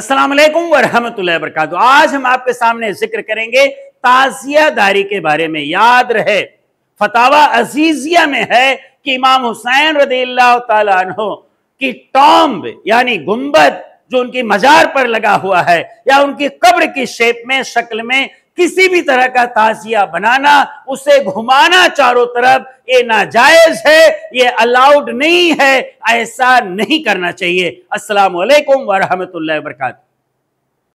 असलम वरहमतुल्लाह वरकत आज हम आपके सामने जिक्र करेंगे ताजियादारी के बारे में याद रहे फतावा अजीजिया में है कि इमाम हुसैन रदी तु की टॉम्ब यानी गुम्बद जो उनकी मजार पर लगा हुआ है या उनकी कब्र की शेप में शक्ल में किसी भी तरह का ताजिया बनाना उसे घुमाना चारों तरफ ये नाजायज है ये अलाउड नहीं है ऐसा नहीं करना चाहिए असलकम वरहमत ला